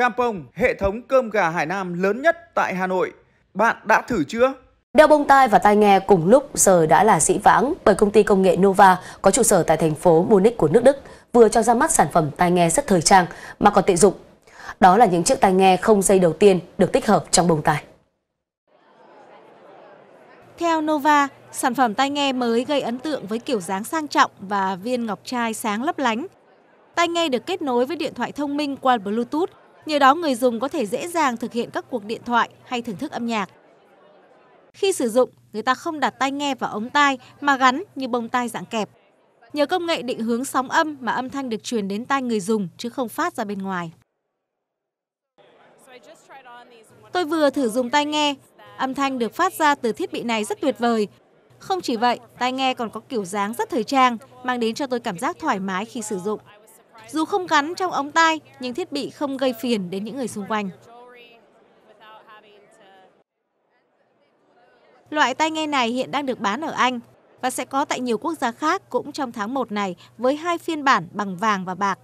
Campong, hệ thống cơm gà Hải Nam lớn nhất tại Hà Nội. Bạn đã thử chưa? Đeo bông tai và tai nghe cùng lúc giờ đã là dĩ vãng bởi công ty công nghệ Nova có trụ sở tại thành phố Munich của nước Đức vừa cho ra mắt sản phẩm tai nghe rất thời trang mà còn tiện dụng. Đó là những chiếc tai nghe không dây đầu tiên được tích hợp trong bông tai. Theo Nova, sản phẩm tai nghe mới gây ấn tượng với kiểu dáng sang trọng và viên ngọc trai sáng lấp lánh. Tai nghe được kết nối với điện thoại thông minh qua Bluetooth Nhờ đó người dùng có thể dễ dàng thực hiện các cuộc điện thoại hay thưởng thức âm nhạc. Khi sử dụng, người ta không đặt tai nghe vào ống tai mà gắn như bông tai dạng kẹp. Nhờ công nghệ định hướng sóng âm mà âm thanh được truyền đến tai người dùng chứ không phát ra bên ngoài. Tôi vừa thử dùng tai nghe, âm thanh được phát ra từ thiết bị này rất tuyệt vời. Không chỉ vậy, tai nghe còn có kiểu dáng rất thời trang, mang đến cho tôi cảm giác thoải mái khi sử dụng. Dù không gắn trong ống tai, nhưng thiết bị không gây phiền đến những người xung quanh. Loại tai nghe này hiện đang được bán ở Anh và sẽ có tại nhiều quốc gia khác cũng trong tháng 1 này với hai phiên bản bằng vàng và bạc.